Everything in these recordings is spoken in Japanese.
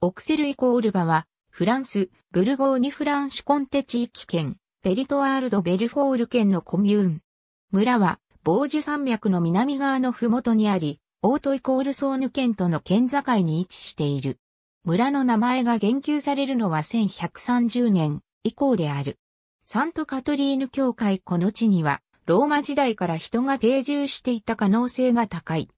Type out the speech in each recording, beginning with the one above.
オクセルイコールバは、フランス、ブルゴーニュ・フランシュコンテ地域圏、ペリトワールド・ベルフォール県のコミューン。村は、ボージュ山脈の南側のふもとにあり、オートイコールソーヌ県との県境に位置している。村の名前が言及されるのは1130年以降である。サントカトリーヌ教会この地には、ローマ時代から人が定住していた可能性が高い。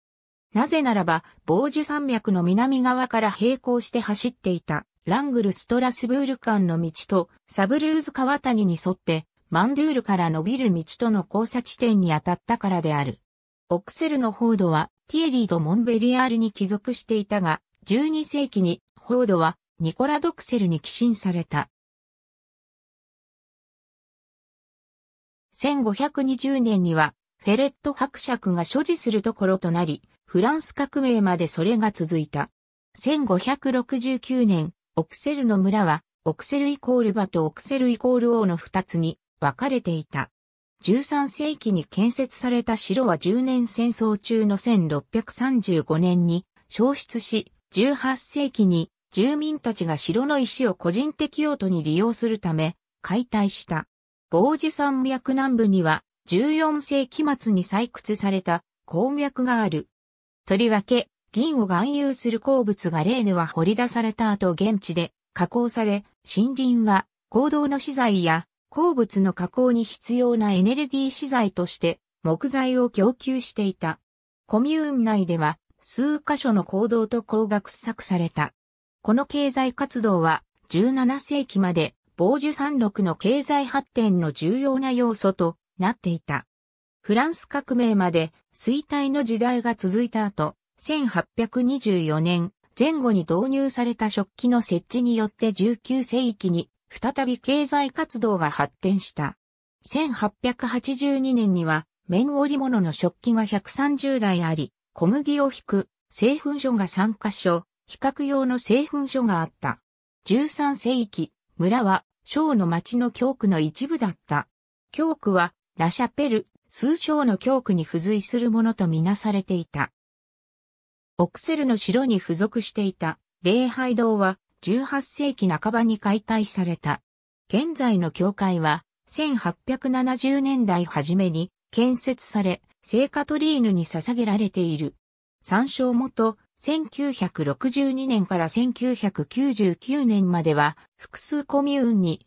なぜならば、防受山脈の南側から並行して走っていた、ラングル・ストラスブール間の道と、サブルーズ川谷に沿って、マンドゥールから伸びる道との交差地点に当たったからである。オクセルのフォードは、ティエリーとモンベリアールに帰属していたが、12世紀に、フォードは、ニコラ・ドクセルに寄進された。1520年には、フェレット伯爵が所持するところとなり、フランス革命までそれが続いた。1569年、オクセルの村は、オクセルイコール場とオクセルイコール王の二つに分かれていた。13世紀に建設された城は10年戦争中の1635年に消失し、18世紀に住民たちが城の石を個人的用途に利用するため解体した。防受山脈南部には14世紀末に採掘された鉱脈がある。とりわけ、銀を含有する鉱物がレーヌは掘り出された後現地で加工され、森林は行動の資材や鉱物の加工に必要なエネルギー資材として木材を供給していた。コミューン内では数箇所の行動と工学作された。この経済活動は17世紀まで防樹山麓の経済発展の重要な要素となっていた。フランス革命まで衰退の時代が続いた後、1824年前後に導入された食器の設置によって19世紀に再び経済活動が発展した。1882年には綿織物の食器が130台あり、小麦を引く製粉所が3カ所、比較用の製粉所があった。13世紀、村は小の町の教区の一部だった。教区はラシャペル、数章の教区に付随するものとみなされていた。オクセルの城に付属していた礼拝堂は18世紀半ばに解体された。現在の教会は1870年代初めに建設され、聖カトリーヌに捧げられている。参照元、1962年から1999年までは複数コミューンに